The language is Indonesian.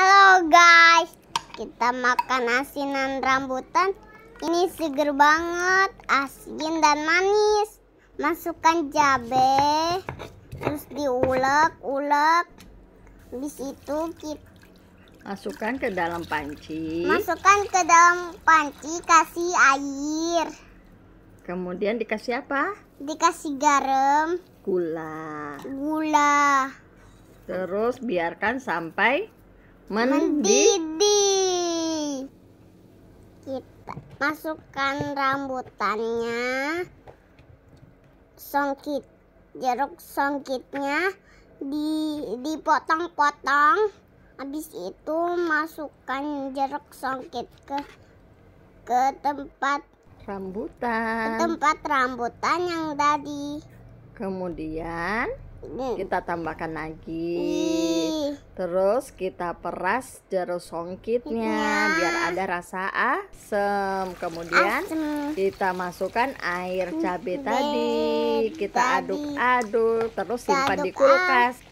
Halo guys, kita makan asinan rambutan. Ini seger banget, asin dan manis. Masukkan cabe, terus diulek-ulek. Habis itu kita masukkan ke dalam panci. Masukkan ke dalam panci, kasih air. Kemudian dikasih apa? Dikasih garam, gula. Gula. Terus biarkan sampai mendidih. Kita masukkan rambutannya, songkit jeruk songkitnya di dipotong-potong. Habis itu masukkan jeruk songkit ke ke tempat rambutan. Ke tempat rambutan yang tadi. Kemudian kita tambahkan lagi terus kita peras jeruk songkitnya iya. biar ada rasa asem kemudian kita masukkan air cabai iya, tadi kita aduk-aduk terus simpan di kulkas